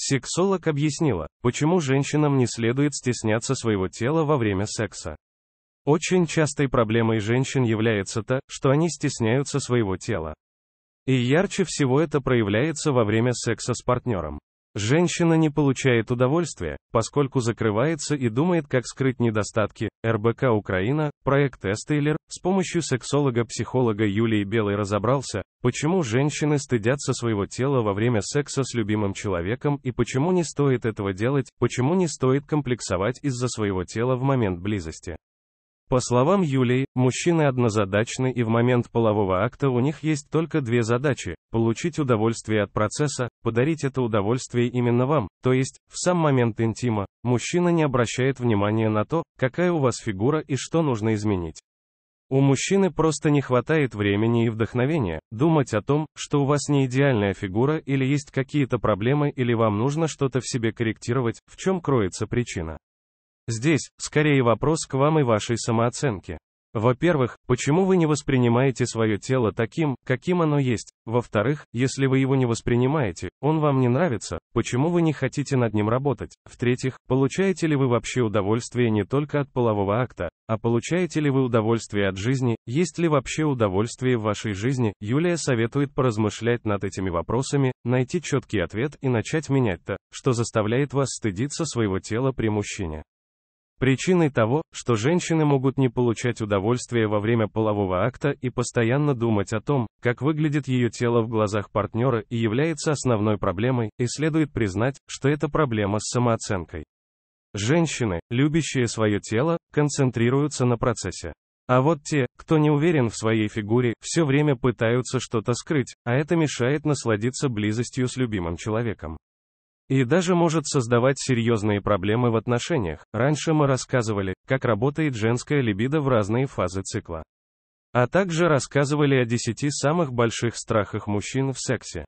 Сексолог объяснила, почему женщинам не следует стесняться своего тела во время секса. Очень частой проблемой женщин является то, что они стесняются своего тела. И ярче всего это проявляется во время секса с партнером. Женщина не получает удовольствия, поскольку закрывается и думает, как скрыть недостатки. РБК Украина, проект Эстейлер, с помощью сексолога-психолога Юлии Белой разобрался, Почему женщины стыдятся своего тела во время секса с любимым человеком и почему не стоит этого делать, почему не стоит комплексовать из-за своего тела в момент близости. По словам Юлии, мужчины однозадачны и в момент полового акта у них есть только две задачи – получить удовольствие от процесса, подарить это удовольствие именно вам, то есть, в сам момент интима, мужчина не обращает внимания на то, какая у вас фигура и что нужно изменить. У мужчины просто не хватает времени и вдохновения думать о том, что у вас не идеальная фигура или есть какие-то проблемы или вам нужно что-то в себе корректировать, в чем кроется причина. Здесь, скорее вопрос к вам и вашей самооценке. Во-первых, почему вы не воспринимаете свое тело таким, каким оно есть? Во-вторых, если вы его не воспринимаете, он вам не нравится, почему вы не хотите над ним работать? В-третьих, получаете ли вы вообще удовольствие не только от полового акта, а получаете ли вы удовольствие от жизни, есть ли вообще удовольствие в вашей жизни, Юлия советует поразмышлять над этими вопросами, найти четкий ответ и начать менять то, что заставляет вас стыдиться своего тела при мужчине. Причиной того, что женщины могут не получать удовольствие во время полового акта и постоянно думать о том, как выглядит ее тело в глазах партнера и является основной проблемой, и следует признать, что это проблема с самооценкой. Женщины, любящие свое тело, концентрируются на процессе. А вот те, кто не уверен в своей фигуре, все время пытаются что-то скрыть, а это мешает насладиться близостью с любимым человеком. И даже может создавать серьезные проблемы в отношениях. Раньше мы рассказывали, как работает женская либидо в разные фазы цикла. А также рассказывали о 10 самых больших страхах мужчин в сексе.